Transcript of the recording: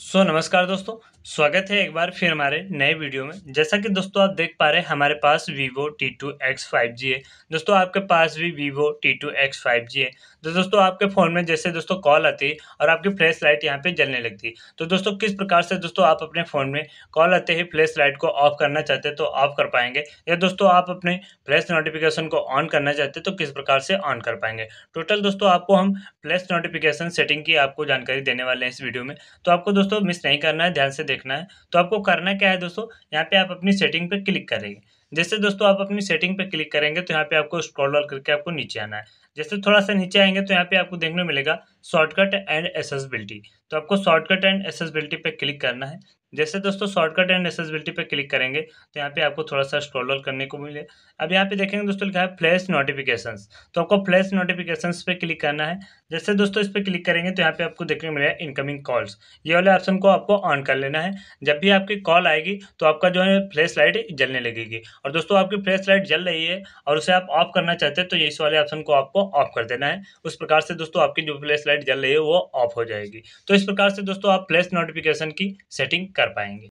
सो so, नमस्कार दोस्तों स्वागत है एक बार फिर हमारे नए वीडियो में जैसा कि दोस्तों आप देख पा रहे हैं हमारे पास Vivo T two X five G है दोस्तों आपके पास भी Vivo T two X five G है तो दोस्तों आपके फ़ोन में जैसे दोस्तों कॉल आती है और आपकी फ्लैश लाइट यहाँ पे जलने लगती है तो दोस्तों किस प्रकार से दोस्तों आप अपने फ़ोन में कॉल आते ही फ्लैश लाइट को ऑफ करना चाहते हैं तो ऑफ कर पाएंगे या दोस्तों आप अपने फ्लैश नोटिफिकेशन को ऑन करना चाहते तो किस प्रकार से ऑन कर पाएंगे टोटल दोस्तों आपको हम फ्लैश नोटिफिकेशन सेटिंग की आपको जानकारी देने वाले हैं इस वीडियो में तो आपको दोस्तों दोस्तों मिस नहीं करना है ध्यान से देखना है तो आपको करना क्या है दोस्तों यहाँ पे आप अपनी सेटिंग पे क्लिक करेंगे जैसे दोस्तों आप अपनी सेटिंग पे क्लिक करेंगे तो यहाँ पे आपको स्क्रॉल डाउन करके आपको नीचे आना है जैसे थोड़ा सा नीचे आएंगे तो यहाँ पे आपको देखने मिलेगा शॉर्टकट एंड एसेसबिलिटी तो आपको शॉर्टकट एंड एसेसबिलिटी पे क्लिक करना है जैसे दोस्तों शॉर्टकट एंड एसेसबिलिटी पे क्लिक करेंगे तो यहाँ पे आपको थोड़ा सा स्क्रॉल करने को मिले अब यहाँ पे देखेंगे दोस्तों लिखा है फ्लैश नोटिफिकेशंस तो आपको फ्लैश नोटिफिकेशंस पे क्लिक करना है जैसे दोस्तों इस पर क्लिक करेंगे तो यहाँ पे आपको देखने को मिलेगा इनकमिंग कॉल्स ये वाले ऑप्शन को आपको ऑन कर लेना है जब भी आपकी कॉल आएगी तो आपका जो है फ्लैश लाइट जलने लगेगी और दोस्तों आपकी फ्लैश लाइट जल रही है और उसे आप ऑफ करना चाहते हैं तो इस वाले ऑप्शन को आपको ऑफ कर देना है उस प्रकार से दोस्तों आपकी जो फ्लैश लाइट जल रही है वो ऑफ हो जाएगी तो इस प्रकार से दोस्तों आप फ्लैश नोटिफिकेशन की सेटिंग कर पाएंगे